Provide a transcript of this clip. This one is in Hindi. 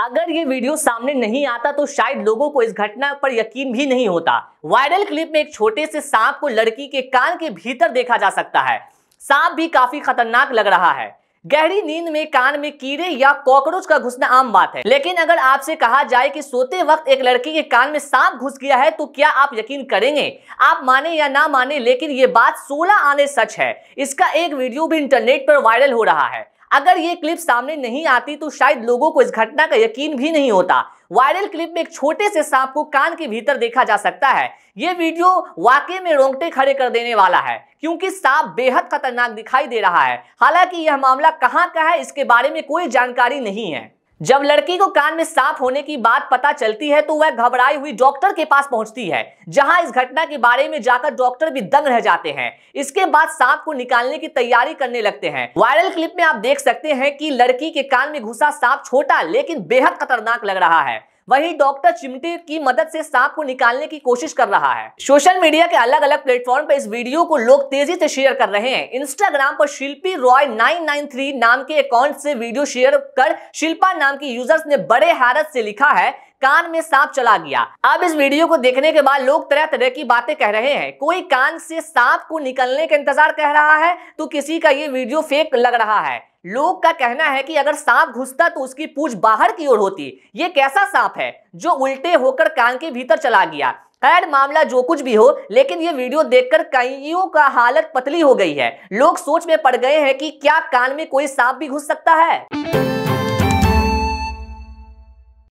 अगर ये वीडियो सामने नहीं आता तो शायद लोगों को इस घटना पर यकीन भी नहीं होता वायरल क्लिप में एक छोटे से सांप को लड़की के कान के भीतर देखा जा सकता है सांप भी काफी खतरनाक लग रहा है गहरी नींद में कान में कीड़े या कॉकरोच का घुसना आम बात है लेकिन अगर आपसे कहा जाए कि सोते वक्त एक लड़की के कान में सांप घुस गया है तो क्या आप यकीन करेंगे आप माने या ना माने लेकिन ये बात 16 आने सच है इसका एक वीडियो भी इंटरनेट पर वायरल हो रहा है अगर ये क्लिप सामने नहीं आती तो शायद लोगों को इस घटना का यकीन भी नहीं होता वायरल क्लिप में एक छोटे से सांप को कान के भीतर देखा जा सकता है ये वीडियो वाकई में रोंगटे खड़े कर देने वाला है क्योंकि सांप बेहद खतरनाक दिखाई दे रहा है हालांकि यह मामला कहां का है इसके बारे में कोई जानकारी नहीं है जब लड़की को कान में सांप होने की बात पता चलती है तो वह घबराई हुई डॉक्टर के पास पहुंचती है जहां इस घटना के बारे में जाकर डॉक्टर भी दंग रह जाते हैं इसके बाद सांप को निकालने की तैयारी करने लगते हैं वायरल क्लिप में आप देख सकते हैं कि लड़की के कान में घुसा सांप छोटा लेकिन बेहद खतरनाक लग रहा है वहीं डॉक्टर चिमटी की मदद से सांप को निकालने की कोशिश कर रहा है सोशल मीडिया के अलग अलग प्लेटफॉर्म पर इस वीडियो को लोग तेजी से शेयर कर रहे हैं इंस्टाग्राम पर शिल्पी रॉय 993 नाम के अकाउंट से वीडियो शेयर कर शिल्पा नाम की यूजर्स ने बड़े हैरत से लिखा है कान में सांप चला गया अब इस वीडियो को देखने के बाद लोग तरह तरह की बातें कह रहे हैं कोई कान से सांप को निकलने का इंतजार कह रहा है तो किसी का ये वीडियो फेक लग रहा है लोग का कहना है कि अगर सांप घुसता तो उसकी पूछ बाहर की ओर होती ये कैसा सांप है जो उल्टे होकर कान के भीतर चला गया खैर मामला जो कुछ भी हो लेकिन ये वीडियो देखकर कईयों का हालत पतली हो गई है लोग सोच में पड़ गए हैं कि क्या कान में कोई सांप भी घुस सकता है